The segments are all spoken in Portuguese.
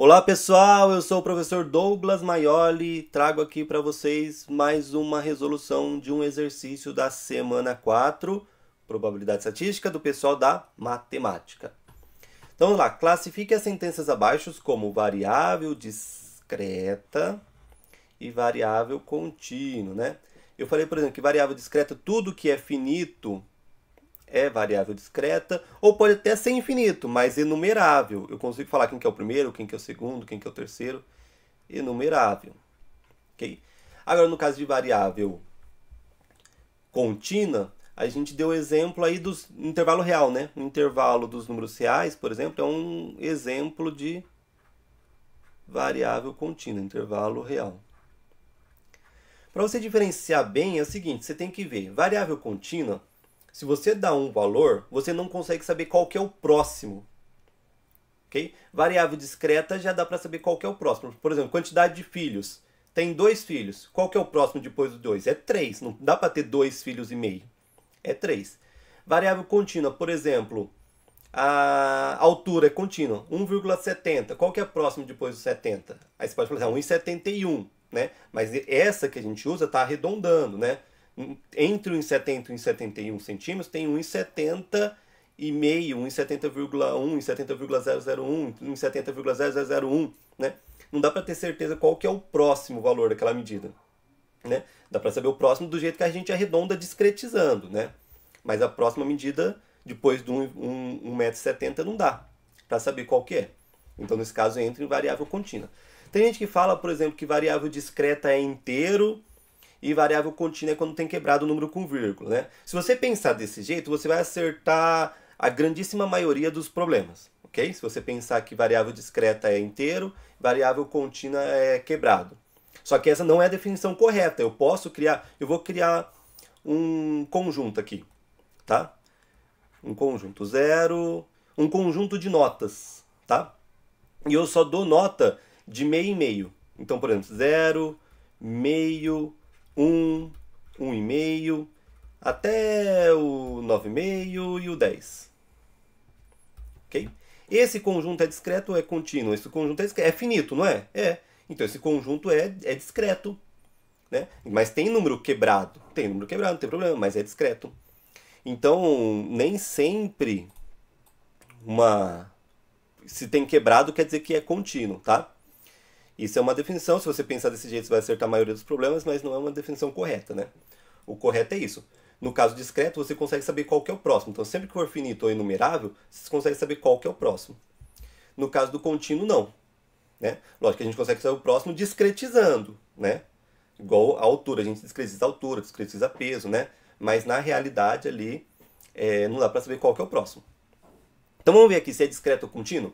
Olá pessoal, eu sou o professor Douglas Maioli, trago aqui para vocês mais uma resolução de um exercício da semana 4, probabilidade estatística, do pessoal da matemática. Então vamos lá, classifique as sentenças abaixo como variável discreta e variável contínua, né? Eu falei, por exemplo, que variável discreta, tudo que é finito é variável discreta, ou pode até ser infinito, mas enumerável. Eu consigo falar quem que é o primeiro, quem que é o segundo, quem que é o terceiro. Enumerável. Ok? Agora, no caso de variável contínua, a gente deu exemplo aí do intervalo real, né? O intervalo dos números reais, por exemplo, é um exemplo de variável contínua, intervalo real. Para você diferenciar bem é o seguinte, você tem que ver variável contínua se você dá um valor, você não consegue saber qual é o próximo. ok? Variável discreta já dá para saber qual é o próximo. Por exemplo, quantidade de filhos. Tem dois filhos. Qual é o próximo depois dos dois? É três. Não dá para ter dois filhos e meio. É três. Variável contínua, por exemplo, a altura é contínua, 1,70. Qual que é próximo depois do 70? Aí você pode falar 1,71, assim, ah, né? Mas essa que a gente usa está arredondando, né? entre 1,70 e 1,71 centímetros, tem 1,70 e meio, 1,70,1, 1,70,001, 1,70,0001, né? Não dá para ter certeza qual que é o próximo valor daquela medida, né? Dá para saber o próximo do jeito que a gente arredonda discretizando, né? Mas a próxima medida depois de 1,70m não dá para saber qual que é. Então, nesse caso, entra em variável contínua. Tem gente que fala, por exemplo, que variável discreta é inteiro e variável contínua é quando tem quebrado o número com vírgula, né? Se você pensar desse jeito, você vai acertar a grandíssima maioria dos problemas, ok? Se você pensar que variável discreta é inteiro, variável contínua é quebrado. Só que essa não é a definição correta. Eu posso criar, eu vou criar um conjunto aqui, tá? Um conjunto zero, um conjunto de notas, tá? E eu só dou nota de meio e meio. Então, por exemplo, zero, meio, 1, 1,5, até o 9,5 e o 10. Ok? Esse conjunto é discreto ou é contínuo? Esse conjunto é, discreto, é finito, não é? É. Então esse conjunto é, é discreto. Né? Mas tem número quebrado. Tem número quebrado, não tem problema, mas é discreto. Então, nem sempre uma se tem quebrado quer dizer que é contínuo, tá? Isso é uma definição, se você pensar desse jeito, você vai acertar a maioria dos problemas, mas não é uma definição correta, né? O correto é isso. No caso discreto, você consegue saber qual que é o próximo. Então, sempre que for finito ou enumerável, você consegue saber qual que é o próximo. No caso do contínuo, não. Né? Lógico que a gente consegue saber o próximo discretizando, né? Igual a altura, a gente discretiza a altura, discretiza peso, né? Mas na realidade ali, é, não dá para saber qual que é o próximo. Então vamos ver aqui se é discreto ou contínuo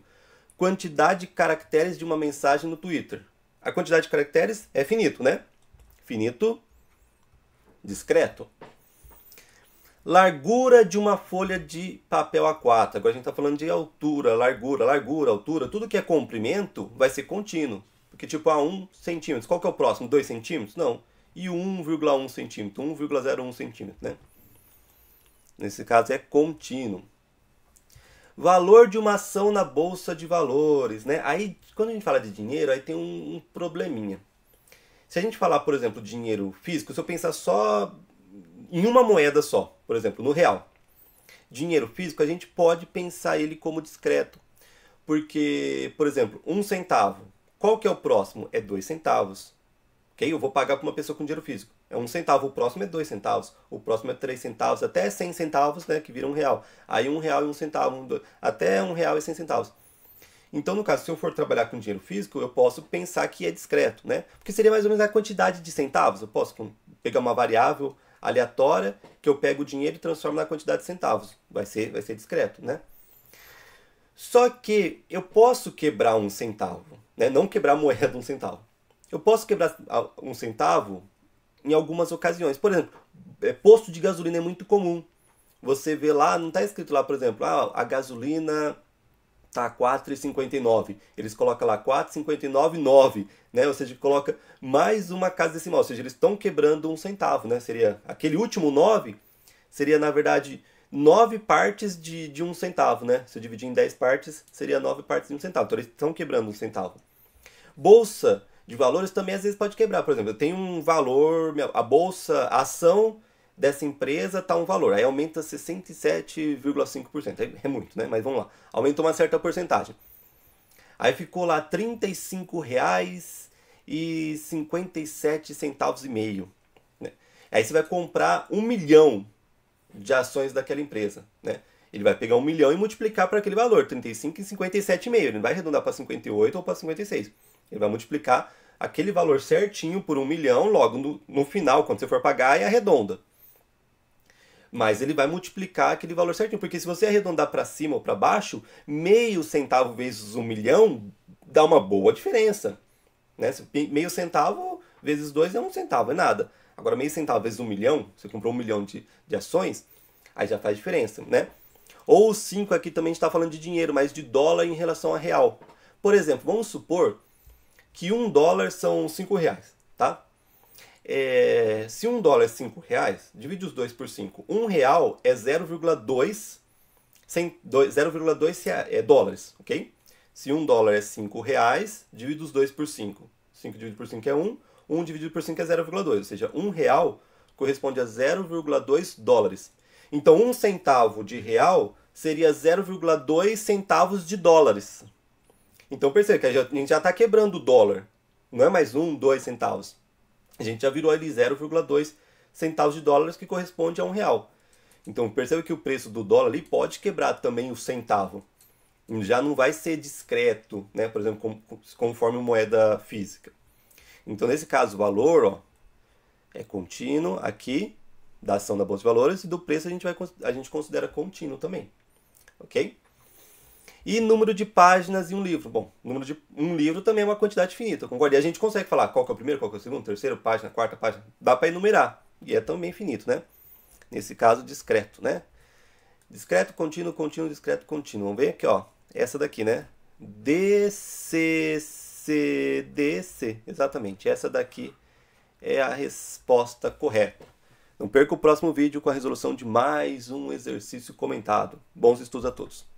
quantidade de caracteres de uma mensagem no Twitter. A quantidade de caracteres é finito, né? Finito, discreto. Largura de uma folha de papel A4. Agora a gente está falando de altura, largura, largura, altura. Tudo que é comprimento vai ser contínuo. Porque tipo, a 1 centímetro. Qual que é o próximo? 2 centímetros? Não. E 1,1 centímetro, 1,01 centímetro, né? Nesse caso é contínuo valor de uma ação na bolsa de valores, né? Aí, quando a gente fala de dinheiro, aí tem um, um probleminha. Se a gente falar, por exemplo, dinheiro físico, se eu pensar só em uma moeda só, por exemplo, no real, dinheiro físico, a gente pode pensar ele como discreto, porque, por exemplo, um centavo, qual que é o próximo? É dois centavos, ok? Eu vou pagar para uma pessoa com dinheiro físico é um centavo, o próximo é dois centavos, o próximo é três centavos, até cem centavos, né, que vira um real. Aí um real e um centavo, um, dois, até um real e cem centavos. Então, no caso, se eu for trabalhar com dinheiro físico, eu posso pensar que é discreto, né? Porque seria mais ou menos a quantidade de centavos. Eu posso pegar uma variável aleatória que eu pego o dinheiro e transformo na quantidade de centavos. Vai ser, vai ser discreto, né? Só que eu posso quebrar um centavo, né? Não quebrar a moeda um centavo. Eu posso quebrar um centavo em algumas ocasiões. Por exemplo, é, posto de gasolina é muito comum. Você vê lá, não está escrito lá, por exemplo, ah, a gasolina tá 4,59. Eles colocam lá 4,599, né? Ou seja, coloca mais uma casa decimal, ou seja, eles estão quebrando um centavo, né? Seria aquele último 9 seria na verdade nove partes de, de um centavo, né? Se eu dividir em 10 partes, seria nove partes de um centavo. Então eles estão quebrando um centavo. Bolsa de valores também às vezes pode quebrar. Por exemplo, eu tenho um valor, a bolsa, a ação dessa empresa está um valor, aí aumenta 67,5%. É, é muito, né? Mas vamos lá, aumenta uma certa porcentagem. Aí ficou lá R$ 35,57,5. Né? Aí você vai comprar um milhão de ações daquela empresa, né? Ele vai pegar um milhão e multiplicar para aquele valor, 35 e 57,5. Ele não vai arredondar para 58 ou para 56. Ele vai multiplicar aquele valor certinho por um milhão, logo no, no final, quando você for pagar, e arredonda. Mas ele vai multiplicar aquele valor certinho, porque se você arredondar para cima ou para baixo, meio centavo vezes um milhão dá uma boa diferença. Né? Meio centavo vezes dois é um centavo, é nada. Agora, meio centavo vezes um milhão, você comprou um milhão de, de ações, aí já faz diferença, né? Ou cinco aqui também está falando de dinheiro, mas de dólar em relação a real. Por exemplo, vamos supor que um dólar são cinco reais, tá? É, se um dólar é cinco reais, divide os dois por cinco. Um real é 0,2 é, dólares, ok? Se um dólar é cinco reais, divide os dois por cinco. Cinco dividido por cinco é um. Um dividido por cinco é 0,2, ou seja, um real corresponde a 0,2 dólares. Então, um centavo de real seria 0,2 centavos de dólares. Então perceba que a gente já está quebrando o dólar. Não é mais um, dois centavos. A gente já virou ali 0,2 centavos de dólares que corresponde a um real. Então perceba que o preço do dólar ali pode quebrar também o centavo. Já não vai ser discreto, né? Por exemplo, conforme moeda física. Então nesse caso o valor, ó, é contínuo aqui da ação da bolsa de valores e do preço a gente vai a gente considera contínuo também, ok? E número de páginas em um livro. Bom, número de um livro também é uma quantidade finita, concorda? E a gente consegue falar qual é o primeiro, qual é o segundo, terceiro, página, quarta página. Dá para enumerar. E é também finito, né? Nesse caso, discreto, né? Discreto, contínuo, contínuo, discreto, contínuo. Vamos ver aqui, ó. Essa daqui, né? D DC. Exatamente. Essa daqui é a resposta correta. Não perca o próximo vídeo com a resolução de mais um exercício comentado. Bons estudos a todos!